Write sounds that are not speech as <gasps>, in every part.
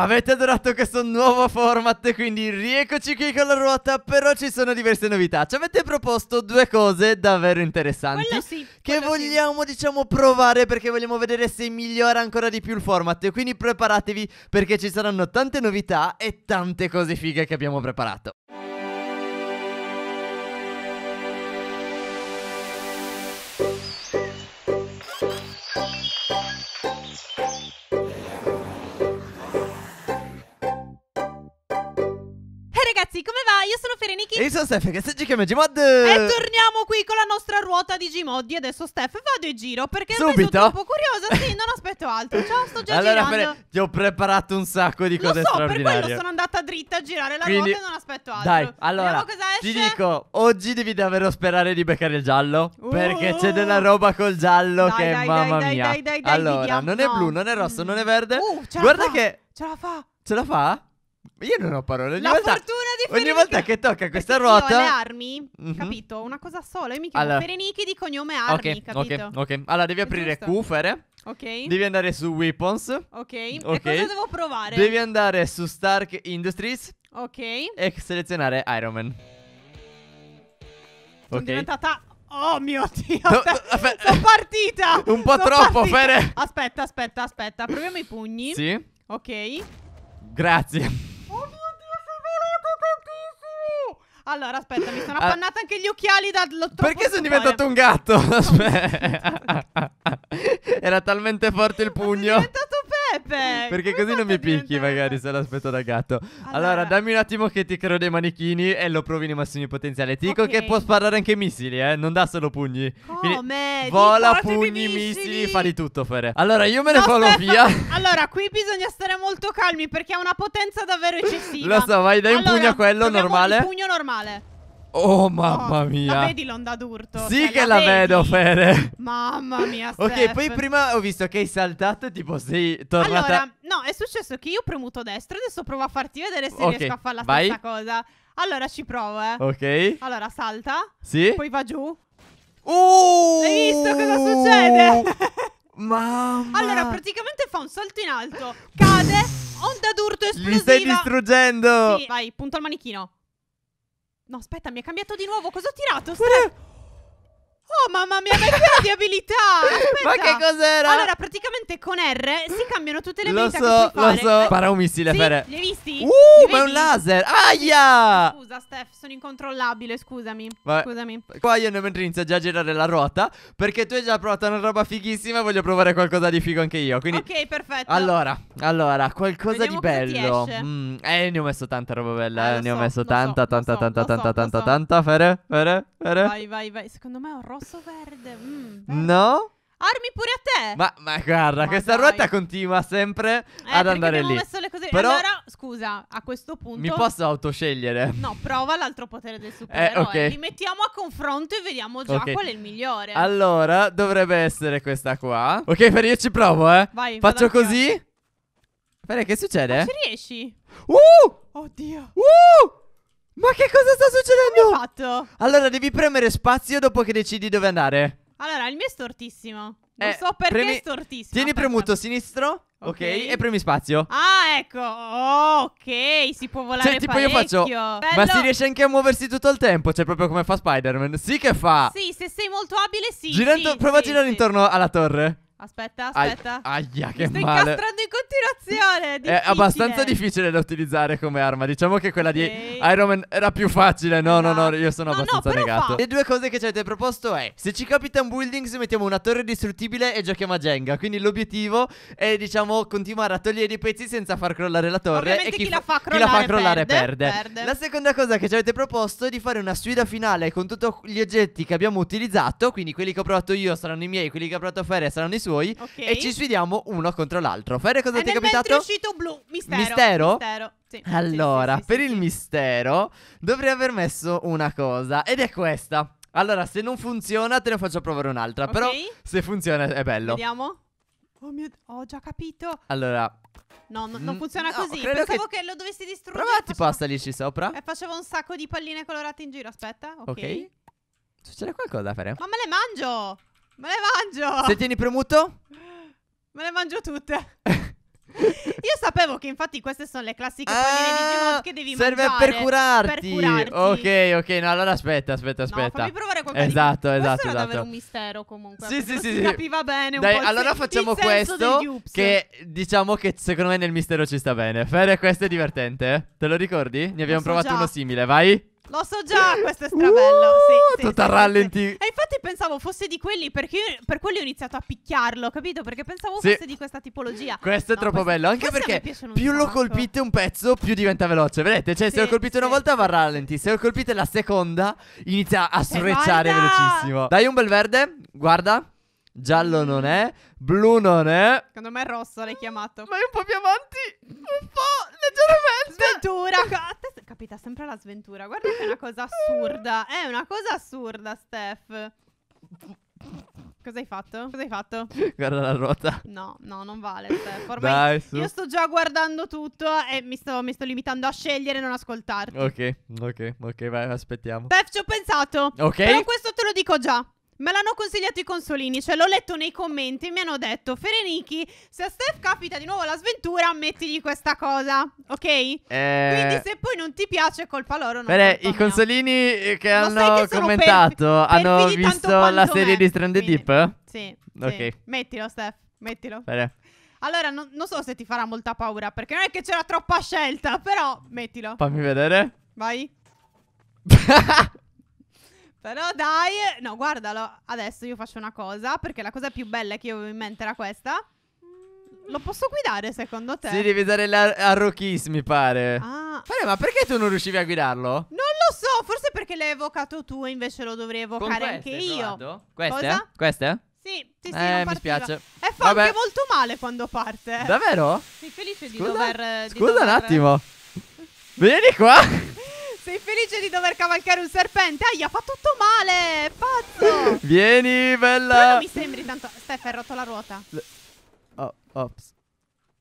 Avete adorato questo nuovo format, quindi rieccoci qui con la ruota, però ci sono diverse novità. Ci avete proposto due cose davvero interessanti sì, che vogliamo, sì. diciamo, provare perché vogliamo vedere se migliora ancora di più il format. Quindi preparatevi perché ci saranno tante novità e tante cose fighe che abbiamo preparato. io sono Fereniki. E io sono Steph, che si chiama Gmod. E torniamo qui con la nostra ruota di Gmod. E Adesso, Steph, vado in giro perché Subito? sono un po' curiosa. Sì, non aspetto altro. Ciao, sto già allora, girando. Allora, ti ho preparato un sacco di cose Lo so, per quello sono andata dritta a girare la Quindi... ruota e non aspetto altro. Dai, allora, ti dico, oggi devi davvero sperare di beccare il giallo. Uh. Perché c'è della uh. roba col giallo dai, che dai, mamma dai, mia. Dai, dai, dai, dai, allora, non è blu, non è rosso, non è verde. Uh, Guarda che... Ce la fa. Ce la fa? Io non ho parole. Ogni la volta, fortuna di Ogni volta che tocca questa Perché ruota. Io le armi, mm-hmm. capito? Una cosa sola. Io mi chiamo allora. Ferenichi di cognome armi, okay, capito? Ok, ok. Allora devi aprire Q, Fere. Ok. Devi andare su Weapons. Ok. okay. E cosa devo provare? Devi andare su Stark Industries. Ok. E selezionare Iron Man. Sono ok. diventata Oh mio Dio, no, fe- sono <laughs> partita! Un po' troppo, partita. Fere! Aspetta, aspetta, aspetta. Proviamo i pugni. Sì. Ok. Grazie. Allora, aspetta, mi sono ah. appannata anche gli occhiali da Perché sono diventato un gatto? <laughs> Aspetta. <laughs> Era talmente forte il pugno. Sono diventato Peppe! Perché così non mi picchi magari se l'aspetto da gatto. Allora, allora, dammi un attimo che ti creo dei manichini e lo provi nei massimi potenziali. Ti dico okay. che può sparare anche missili, eh, non dà solo pugni. Come? vola, pugni, missili. missili, fa di tutto Fere. Allora, io me ne no, volo via. <laughs> Allora, qui bisogna stare molto calmi perché ha una potenza davvero eccessiva. lo so, vai dai allora, un pugno a quello normale. Un pugno normale. Oh mamma oh, mia La vedi l'onda d'urto? Sì cioè, che la, la vedo Fede Mamma mia Steph. Ok poi prima ho visto che hai saltato e tipo sei tornata Allora no è successo che io ho premuto destro Adesso provo a farti vedere se okay, riesco a fare la vai. stessa cosa Allora ci provo eh Ok Allora salta Sì Poi va giù Oh! Hai visto cosa succede? <laughs> Mamma Allora praticamente fa un salto in alto Cade Onda d'urto esplosiva Mi stai distruggendo Sì vai punto al manichino No, aspetta, mi ha cambiato di nuovo. Cosa ho tirato? Sta... Oh mamma mia, ma è quella di abilità! Aspetta. <laughs> Ma che cos'era? Allora, praticamente con R si cambiano tutte le abilità. lo abilità so, Lo fare. so, Para un missile, sì, Fere. Li hai visti? Uh, li ma è un laser! Aia! Scusa, Steph, sono incontrollabile, scusami. Vabbè. Scusami. Qua io mentre inizio già a girare la ruota, perché tu hai già provato una roba fighissima, e voglio provare qualcosa di figo anche io, quindi... Ok, perfetto. Allora, allora, qualcosa Vediamo di bello. Mm, eh, ne ho messo tanta roba bella, eh, eh ne so, ho messo tanta, so, tanta, so, tanta, tanta, tanta, tanta, Fere, Fere, Fere. Vai, vai, vai. Secondo me ho rotto rosso verde. Mm, no? Armi pure a te! Ma, ma guarda, ma questa dai. ruota continua sempre eh, ad andare lì. Messo le cose... Però... Allora, scusa, a questo punto. Mi posso autoscegliere? No, prova l'altro potere del eh, supereroe. Eh, okay. Li mettiamo a confronto e vediamo già okay. qual è il migliore. Allora, dovrebbe essere questa qua. Ok, Ferri, io ci provo, eh. Vai, Faccio così. Ferri, che succede? Ma ci riesci? Uh! Oddio! Uh! Ma che cosa sta succedendo? Come hai fatto? Allora devi premere spazio dopo che decidi dove andare. Allora, il mio è stortissimo. Non eh, so perché premi... è stortissimo. Tieni aspetta. premuto sinistro. Okay. ok, e premi spazio. Ah, ecco. Oh, ok, si può volare cioè, tipo parecchio. Io faccio, Ma si riesce anche a muoversi tutto il tempo, cioè proprio come fa Spider-Man. Sì che fa. Sì, se sei molto abile, sì. Girando, sì, prova sì, a girare sì. intorno alla torre. Aspetta, aspetta. Ai, aia, che Mi male. Sto incastrando in continuazione. Difficile. È abbastanza difficile da utilizzare come arma. Diciamo che quella okay. di Iron Man era più facile. No, no, no, esatto. io sono no, abbastanza no, negato. Fa. Le due cose che ci avete proposto è: se ci capita un buildings, mettiamo una torre distruttibile e giochiamo a Jenga. Quindi l'obiettivo è, diciamo, continuare a togliere i pezzi senza far crollare la torre. Ovviamente e chi, chi, la fa crollare, chi la fa crollare perde, perde. perde. La seconda cosa che ci avete proposto è di fare una sfida finale con tutti gli oggetti che abbiamo utilizzato. Quindi quelli che ho provato io saranno i miei, quelli che ho provato Feria saranno i suoi suoi Ok. e ci sfidiamo uno contro l'altro. Ferre, cosa E ah, ti è capitato? mentre è uscito blu, mistero. Mistero? Sì. Allora, Sì, sì, sì, per sì, il sì. mistero dovrei aver messo una cosa ed è questa. Allora, se non funziona te ne faccio provare un'altra, Ok. però se funziona è bello. Vediamo. Oh mio Dio, ho già capito. Allora, No, no- non mm, funziona no, così. Pensavo che... lo dovessi distruggere. Prova facevo- pasta lì ci sopra. E eh, facevo un sacco di palline colorate in giro, aspetta. Ok. ok. Succede qualcosa, Fede? Ma me le mangio! Me le mangio! Se tieni premuto? Me le mangio tutte. <laughs> Io sapevo che infatti queste sono le classiche palline di Digimon ah, che devi serve mangiare. Serve per curarti. per curarti. Ok, ok, no, allora aspetta, aspetta, aspetta. No, fammi provare qualcosa Esatto, di... esatto, Questo esatto. Era esatto. un mistero comunque. Sì, sì, sì, sì. capiva bene Dai, allora facciamo questo che diciamo che secondo me nel mistero ci sta bene. Fare questo è divertente, eh? Te lo ricordi? Ne abbiamo so provato già. uno simile, vai. Lo so già, <laughs> questo è strabello. Uh, sì, sì, sì, rallenti. E infatti pensavo fosse di quelli perché io, per quelli ho iniziato a picchiarlo, capito? Perché pensavo fosse di questa tipologia. Questo è troppo questo, bello, anche perché più lo colpite un pezzo, più diventa veloce. Vedete? Cioè, se lo colpite una volta va rallenti, se lo colpite la seconda inizia a eh, srecciare velocissimo. Dai un bel verde, guarda. Giallo non è, blu non è. Secondo me è rosso l'hai chiamato. Ma è un po' più avanti, un po' leggermente. Sventura. A te capita sempre la sventura. Guarda che è una cosa assurda. È una cosa assurda, Steph. Cosa hai fatto? Cosa hai fatto? Guarda la ruota. No, no, non vale. Steph. Ormai Dai, su. io sto già guardando tutto e mi sto, mi sto limitando a scegliere e non ascoltarti. Ok, ok, ok, vai, aspettiamo. Steph, ci ho pensato. Ok. Però questo te lo dico già. Me l'hanno consigliato i consolini, cioè l'ho letto nei commenti e mi hanno detto Ferenichi, se a Steph capita di nuovo la sventura, mettigli questa cosa, ok? Eh... Quindi se poi non ti piace colpa loro, non Bene, i mia. consolini che hanno che commentato perf- hanno visto la serie me. di Stranded Quindi, Deep? Sì, sì. Ok. Mettilo Steph, mettilo. Bene. Allora, non, non so se ti farà molta paura, perché non è che c'era troppa scelta, però mettilo. Fammi vedere. Vai. <laughs> Però dai, no, guardalo. Adesso io faccio una cosa, perché la cosa più bella che io avevo in mente era questa. Lo posso guidare secondo te? Sì, devi dare a Rokis, mi pare. Ah. Pare, ma perché tu non riuscivi a guidarlo? Non lo so, forse perché l'hai evocato tu e invece lo dovrei evocare anche io. Queste? Cosa? Queste? Sì, sì, sì, eh, mi spiace. E fa Vabbè. anche molto male quando parte. Davvero? Sei felice di Scusa? dover... Di Scusa dover... un attimo. Vieni qua. <laughs> Sei felice di dover cavalcare un serpente? Aia, fa tutto male! Pazzo! <laughs> Vieni, bella! Però non mi sembri tanto. Stef, hai rotto la ruota. Oh, ops.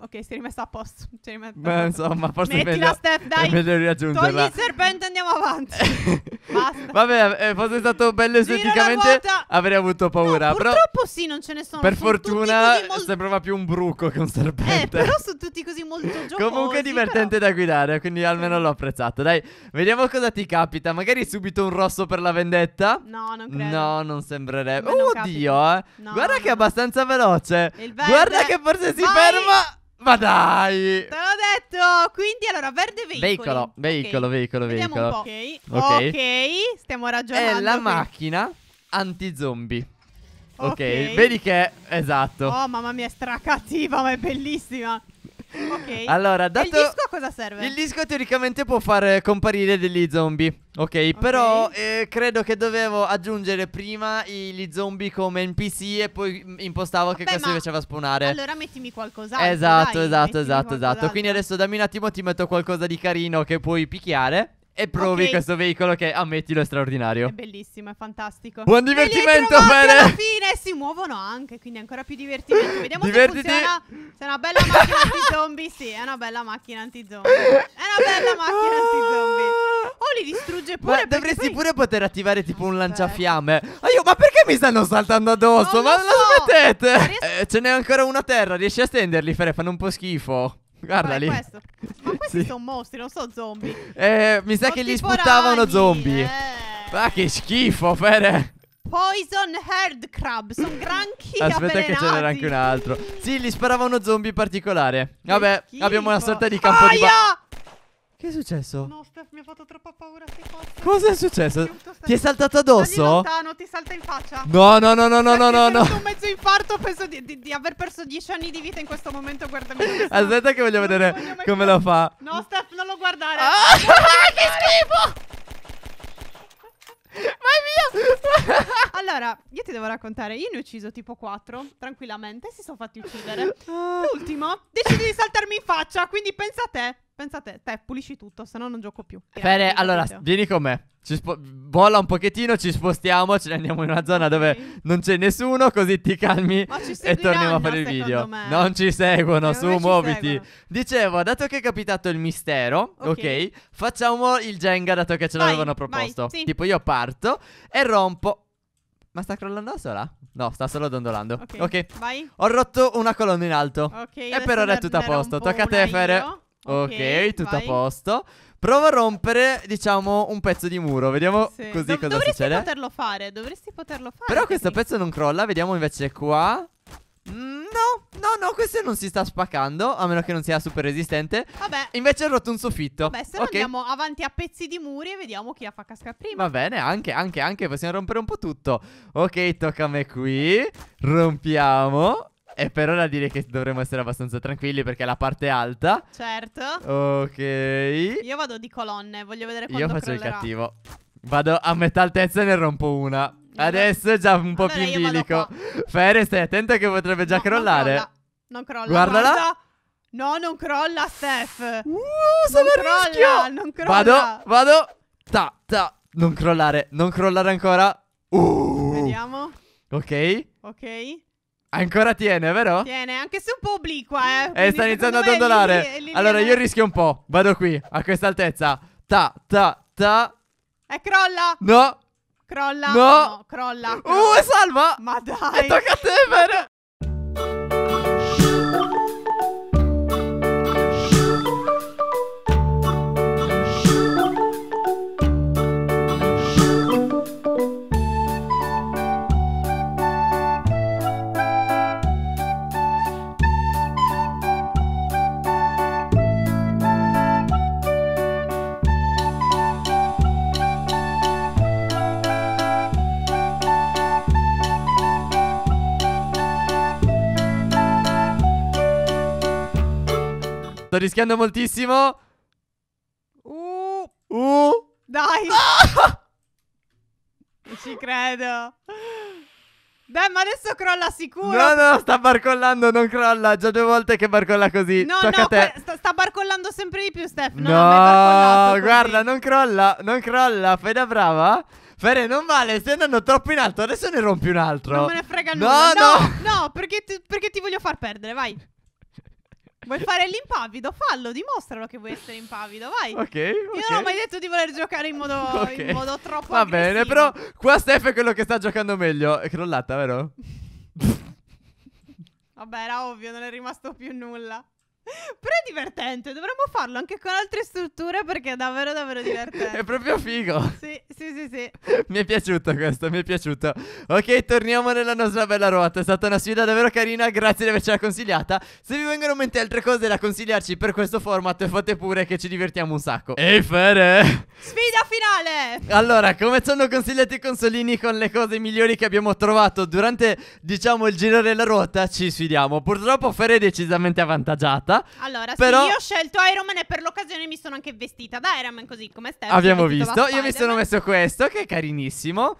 Ok, si è rimessa a posto. Si è rimessa Beh, insomma, forse è meglio, Steph, dai. è meglio riaggiungerla. Togli il serpente e andiamo avanti. <laughs> Basta. Vabbè, eh, fosse stato bello esteticamente, avrei avuto paura. No, però purtroppo sì, non ce ne sono. Per sono fortuna mol- sembrava più un bruco che un serpente. Eh, però sono tutti così molto <laughs> giocosi. Comunque è divertente però. da guidare, quindi almeno l'ho apprezzato. Dai, vediamo cosa ti capita. Magari subito un rosso per la vendetta? No, non credo. No, non sembrerebbe. Ma Oddio, non eh. No, Guarda no. che è abbastanza veloce. Il Guarda che forse si Vai. ferma. Ma dai! Te l'ho detto! Quindi allora, verde veicoli. Veicolo, veicolo, okay. veicolo, veicolo. Okay. ok. Ok, stiamo ragionando. È la qui. macchina anti-zombie. Okay. ok, vedi che... Esatto. Oh, mamma mia, è stracattiva, ma è bellissima ok. <laughs> Allora, dato... E il disco a cosa serve? Il disco teoricamente può far eh, comparire degli zombie. Ok, okay. però eh, credo che dovevo aggiungere prima i, gli zombie come NPC e poi mm, impostavo Vabbè, che questo invece va a spawnare. Allora mettimi qualcos'altro. Esatto, dai, esatto, esatto, esatto. esatto. Quindi adesso dammi un attimo ti metto qualcosa di carino che puoi picchiare e provi okay. questo veicolo che, ammettilo, è straordinario. È bellissimo, è fantastico. Buon divertimento, Fede! alla fine si muovono anche, quindi è ancora più divertimento. Vediamo Divertiti. se funziona. Se è una bella macchina anti-zombie, sì, è una bella macchina anti-zombie. È una bella macchina anti-zombie. Ah! Oh, li distrugge pure. Ma dovresti poi... pure poter attivare tipo un lanciafiamme. Ma, ah, io, ma perché mi stanno saltando addosso? Non ma lo, lo so. smettete! Ries eh, ce n'è ancora una terra, riesci a stenderli, Fede? Fanno un po' schifo. Guarda lì. Ma questi sì. sono mostri, non sono zombie. Eh, mi sa o che gli sputtavano ragni, zombie. Eh. Ma che schifo, Fere. Poison Herd Crab, sono granchi Aspetta che ce n'era anche un altro Sì, gli sparavano zombie in particolare Vabbè, abbiamo una sorta di campo Aia! di battaglia che è successo? No, Steph, mi ha fatto troppa paura. Cosa è successo? ti è saltato addosso? Lontano, ti salta in faccia. No, no, no, no, no, no, no. Ho un mezzo infarto. Penso di, aver perso 10 anni di vita in questo momento. Guardami. Aspetta, che voglio vedere come lo fa. No, Steph, non lo guardare. Ah, <laughs> che schifo! Vai via! <laughs> allora, io ti devo raccontare. Io ne ho ucciso tipo 4 tranquillamente. Si sono fatti uccidere. Ah. L'ultimo decidi di saltarmi in faccia. Quindi pensa a te. Pensate, te pulisci tutto, se no non gioco più. Eh, Fede, allora, video. vieni con me. Spo- bolla un pochettino, ci spostiamo, ce ne andiamo in una zona okay. dove non c'è nessuno, così ti calmi e torniamo a fare il video. Me. Non ci seguono, eh, su, ci muoviti. Seguono. Dicevo, dato che è capitato il mistero, ok, okay facciamo il Jenga dato che ce vai, l'avevano proposto. Vai, sì. Tipo io parto e rompo... Ma sta crollando sola? No, sta solo dondolando. Ok, okay. Ho rotto una colonna in alto. Ok. e per ora è tutto a posto. Tocca a te, Fere. Io. Ok, tutto vai. a posto. Prova a rompere, diciamo, un pezzo di muro. Vediamo sì. così Do cosa dovresti succede. Dovresti poterlo fare, dovresti poterlo fare. Però questo sì. pezzo non crolla, vediamo invece qua. Mm, no, no, no, questo non si sta spaccando, a meno che non sia super resistente. Vabbè. Invece ho rotto un soffitto. Vabbè, se okay. andiamo avanti a pezzi di muri e vediamo chi la fa cascare prima. Va bene, anche, anche, anche, possiamo rompere un po' tutto. Ok, tocca a me qui. Rompiamo. E per ora direi che dovremmo essere abbastanza tranquilli perché è la parte alta. Certo. Ok. Io vado di colonne, voglio vedere quanto Io faccio crollerà. il cattivo. Vado a metà altezza e ne rompo una. Adesso è già un po' allora più in bilico. Fere, stai attenta che potrebbe già no, crollare. Non crolla. Guardala. Guarda. No, non crolla, Steph. Uh, sono non crolla, rischio. Non crolla. Vado, vado. Ta, ta. Non crollare, non crollare ancora. Uh. Vediamo. Ok. Ok. Ancora tiene, vero? Tiene, anche se un po' obliqua, eh. E eh, sta iniziando a dondolare. allora io rischio un po'. Vado qui, a questa altezza. Ta, ta, ta. E eh, crolla. No. Crolla. No. no crolla. Uh, crolla. Uh, salva. Ma dai. E tocca a te, vero? Sto rischiando moltissimo. Uh. Uh. Dai. Ah! Non ci credo. Beh, ma adesso crolla sicuro. No, no, sta barcollando, non crolla. Già due volte che barcolla così. No, Tocca no, sta, sta, barcollando sempre di più, Steph. No, no guarda, non crolla, non crolla. Fai da brava. Fere, non vale, stai andando troppo in alto. Adesso ne rompi un altro. Non me ne frega nulla. No, no, no, no perché, ti, perché ti voglio far perdere, vai. Vuoi fare l'impavido? Fallo, dimostralo che vuoi essere impavido, vai. Ok. okay. Io non ho mai detto di voler giocare in modo, okay. in modo troppo. Va aggressivo. bene, però qua Steph è quello che sta giocando meglio. È crollata, vero? <laughs> Vabbè, era ovvio, non è rimasto più nulla. Però è divertente, dovremmo farlo anche con altre strutture perché è davvero davvero divertente. è proprio figo. Sì, sì, sì, sì. <laughs> mi è piaciuto questo, mi è piaciuto. Ok, torniamo nella nostra bella ruota. È stata una sfida davvero carina, grazie di avercela consigliata. Se vi vengono in mente altre cose da consigliarci per questo format, fate pure che ci divertiamo un sacco. Ehi Fere! Sfida finale! Allora, come ci hanno consigliato i consolini con le cose migliori che abbiamo trovato durante, diciamo, il giro della ruota, ci sfidiamo. Purtroppo Fere è decisamente avvantaggiata allora, però... sì, io ho scelto Iron Man e per l'occasione mi sono anche vestita da Iron Man così come Steph. Abbiamo visto. Io mi sono messo questo che è carinissimo.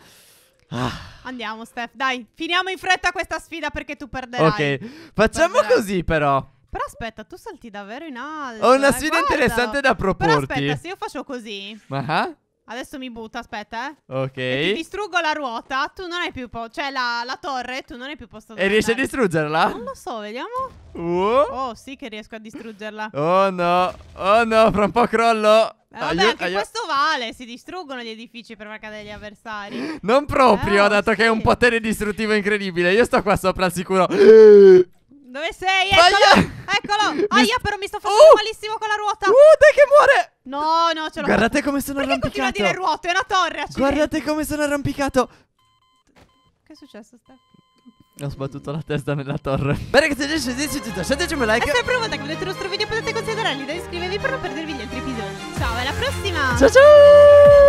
Ah. Andiamo Steph, dai, finiamo in fretta questa sfida perché tu perderai. Ok, facciamo perderai. così però. Però aspetta, tu salti davvero in alto. Ho una eh, sfida guarda. interessante da proporre. Però aspetta, se io faccio così. Ah. Uh -huh. Adesso mi butto, aspetta, eh. Ok. E ti distruggo la ruota, tu non hai più posto Cioè, la, la, torre, tu non hai più posto E riesci andare. a distruggerla? Non lo so, vediamo. Uh. Oh, sì che riesco a distruggerla. Oh no, oh no, fra un po' crollo. Eh, vabbè, aiuto, anche questo vale, si distruggono gli edifici per far cadere gli avversari. <gasps> Non proprio, eh, dato sì. che è un potere distruttivo incredibile. Io sto qua sopra al sicuro. <gasps> Dove sei? Eccolo! Aia. Eccolo! Aia, però mi sto facendo uh. malissimo con la ruota. Uh, dai che muore! No, no, ce l'ho Guardate come sono Perché arrampicato. Perché continua a dire ruoto? È una torre. Accidenti. Guardate come sono arrampicato. Che è successo, Steph? Ho sbattuto la testa nella torre. Beh, ragazzi, adesso se tutto. Lasciateci un like. E se provate che vedete il nostro video potete considerarli da iscrivervi per non perdervi gli altri episodi. Ciao, alla prossima. Ciao, ciao.